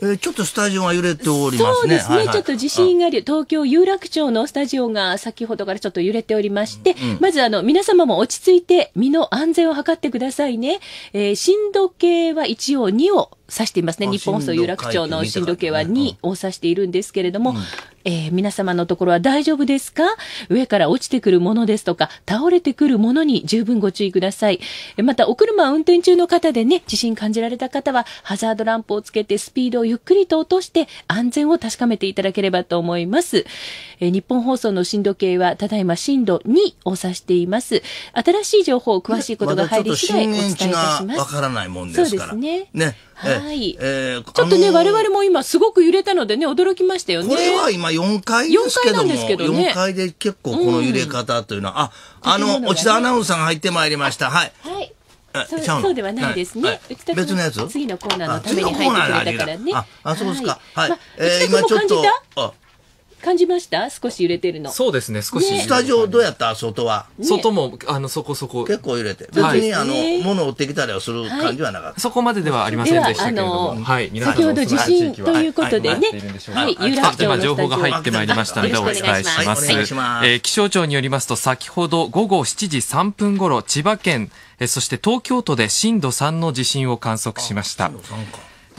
えー、ちょっとスタジオが揺れておりますね。そうですね、はいはい、ちょっと地震がある、東京有楽町のスタジオが先ほどからちょっと揺れておりまして、うん、まずあの、皆様も落ち着いて身の安全を図ってくださいね。えー、震度計は一応2を指していますね。日本放送有楽町の震度計は2を指しているんですけれども、うん、えー、皆様のところは大丈夫ですか上から落ちてくるものですとか、倒れてくるものに十分ご注意ください。また、お車運転中の方でね、地震感じられた方は、ハザードランプをつけてスピードをゆっくりと落として、安全を確かめていただければと思います。えー、日本放送の震度計は、ただいま震度2を指しています。新しい情報、詳しいことが入り次第お伝えいたします。まわからないもんですから。そうですね。ねはい。えー、ちょっとね、あのー、我々も今すごく揺れたのでね、驚きましたよね。これは今4階ですけども、4階ど、ね、4階で結構この揺れ方というのは、うん、あ、あの、落田アナウンサーが入ってまいりました。はい。はい。そうそうではないですね。はい、別のやつ次のコーナーのために入ってくれたからね。あ、あそうですか。はい。はいまあ、え今ちょっと。感じました少し揺れてるの。そうですね、少し、ね。スタジオどうやった外は。ね、外も、あの、そこそこ。結構揺れて。別に、あの、物を売ってきたりはする感じはなかった。そこまでではありませんでしたけれども。はい、先ほど地震ということでね。はい、有楽町今情報が入ってまいりましたので、お伝えします。え気象庁によりますと、先ほど午後7時3分ごろ、千葉県、そして東京都で震度3の地震を観測しました。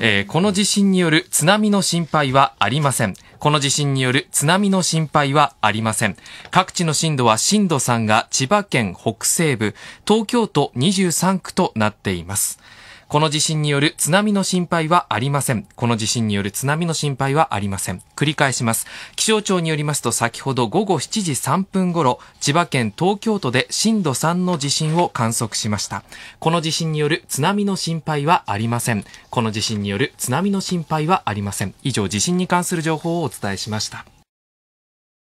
えー、この地震による津波の心配はありません。この地震による津波の心配はありません。各地の震度は震度3が千葉県北西部、東京都23区となっています。この地震による津波の心配はありません。この地震による津波の心配はありません。繰り返します。気象庁によりますと先ほど午後7時3分頃、千葉県東京都で震度3の地震を観測しました。この地震による津波の心配はありません。この地震による津波の心配はありません。以上、地震に関する情報をお伝えしました。